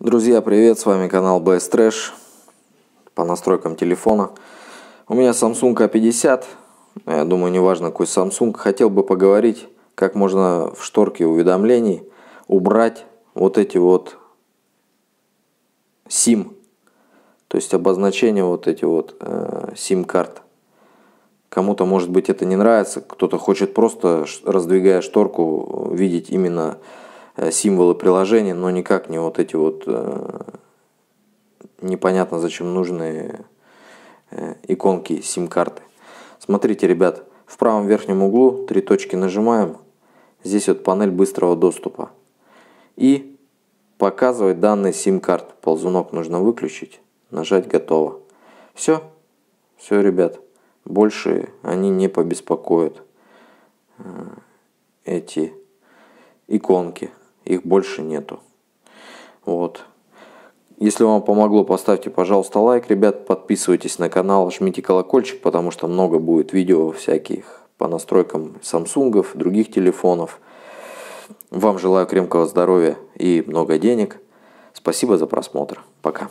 Друзья, привет, с вами канал BS Trash по настройкам телефона. У меня Samsung A50, а я думаю, неважно какой Samsung. Хотел бы поговорить, как можно в шторке уведомлений убрать вот эти вот SIM, то есть обозначение вот эти вот э, SIM-карт. Кому-то, может быть, это не нравится, кто-то хочет просто, раздвигая шторку, видеть именно Э, символы приложения, но никак не вот эти вот э, непонятно зачем нужные э, иконки сим-карты. Смотрите, ребят, в правом верхнем углу три точки нажимаем. Здесь вот панель быстрого доступа. И показывать данные сим-карт. Ползунок нужно выключить, нажать «Готово». Все, все, ребят, больше они не побеспокоят эти иконки их больше нету. Вот. Если вам помогло, поставьте, пожалуйста, лайк. Ребят, подписывайтесь на канал, жмите колокольчик, потому что много будет видео всяких по настройкам самсунгов, других телефонов. Вам желаю крепкого здоровья и много денег. Спасибо за просмотр. Пока.